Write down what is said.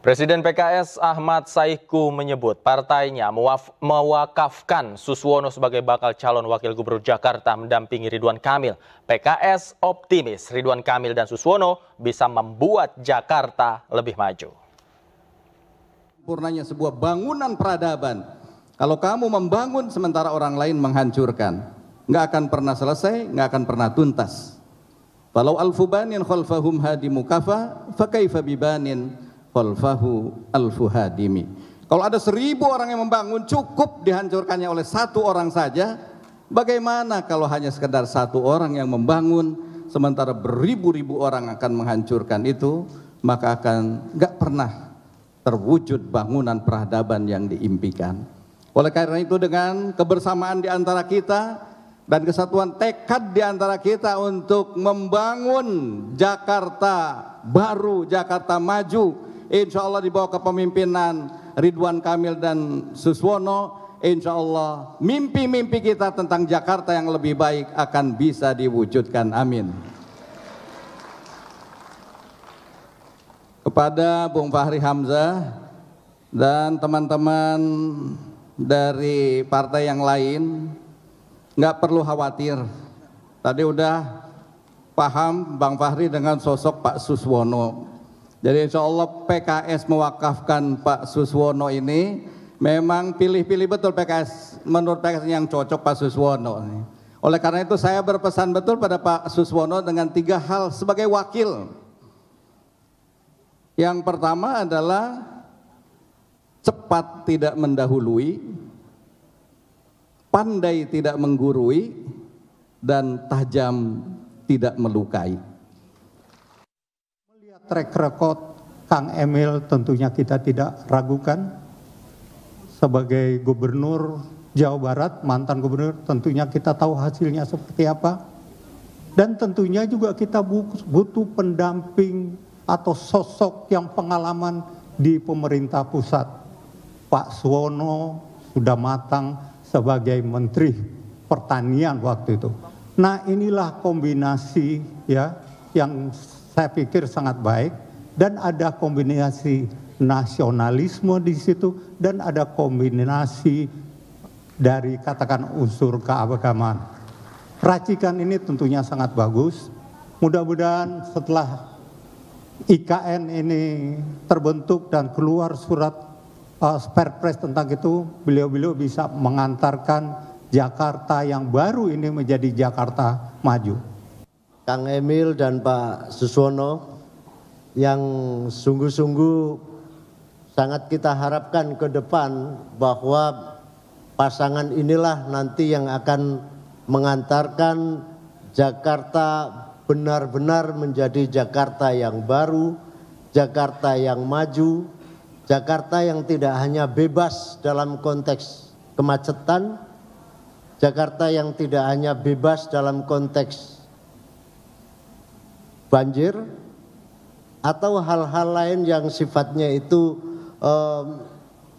Presiden PKS Ahmad Saiku menyebut partainya mewakafkan Suswono sebagai bakal calon wakil gubernur Jakarta mendampingi Ridwan Kamil. PKS optimis Ridwan Kamil dan Suswono bisa membuat Jakarta lebih maju. Purnanya sebuah bangunan peradaban. Kalau kamu membangun sementara orang lain menghancurkan, nggak akan pernah selesai, nggak akan pernah tuntas. Walau alfu banin khalfahum hadimu kafa, fakaifa bibanin khalfahu alfu hadimi. Kalau ada seribu orang yang membangun cukup dihancurkannya oleh satu orang saja, bagaimana kalau hanya sekedar satu orang yang membangun, sementara beribu-ribu orang akan menghancurkan itu, maka akan gak pernah terwujud bangunan peradaban yang diimpikan. Oleh karena itu dengan kebersamaan di antara kita, dan kesatuan tekad di antara kita untuk membangun Jakarta baru, Jakarta maju. Insya Allah dibawa bawah kepemimpinan Ridwan Kamil dan Suswono, insya Allah mimpi-mimpi kita tentang Jakarta yang lebih baik akan bisa diwujudkan. Amin. Kepada Bung Fahri Hamzah dan teman-teman dari partai yang lain, nggak perlu khawatir. Tadi udah paham Bang Fahri dengan sosok Pak Suswono. Jadi insya Allah PKS mewakafkan Pak Suswono ini memang pilih-pilih betul PKS menurut PKS yang cocok Pak Suswono. Oleh karena itu saya berpesan betul pada Pak Suswono dengan tiga hal sebagai wakil. Yang pertama adalah cepat tidak mendahului, pandai tidak menggurui, dan tajam tidak melukai. Melihat track record Kang Emil tentunya kita tidak ragukan sebagai gubernur Jawa Barat, mantan gubernur tentunya kita tahu hasilnya seperti apa. Dan tentunya juga kita butuh pendamping atau sosok yang pengalaman di pemerintah pusat. Pak Suwono sudah matang, sebagai Menteri Pertanian waktu itu. Nah inilah kombinasi ya yang saya pikir sangat baik dan ada kombinasi nasionalisme di situ dan ada kombinasi dari katakan unsur keagamaan. Racikan ini tentunya sangat bagus. Mudah-mudahan setelah IKN ini terbentuk dan keluar surat uh, spare tentang itu, beliau-beliau bisa mengantarkan Jakarta yang baru ini menjadi Jakarta maju. Kang Emil dan Pak Suswono yang sungguh-sungguh sangat kita harapkan ke depan bahwa pasangan inilah nanti yang akan mengantarkan Jakarta benar-benar menjadi Jakarta yang baru, Jakarta yang maju, Jakarta yang tidak hanya bebas dalam konteks kemacetan, Jakarta yang tidak hanya bebas dalam konteks banjir atau hal-hal lain yang sifatnya itu um,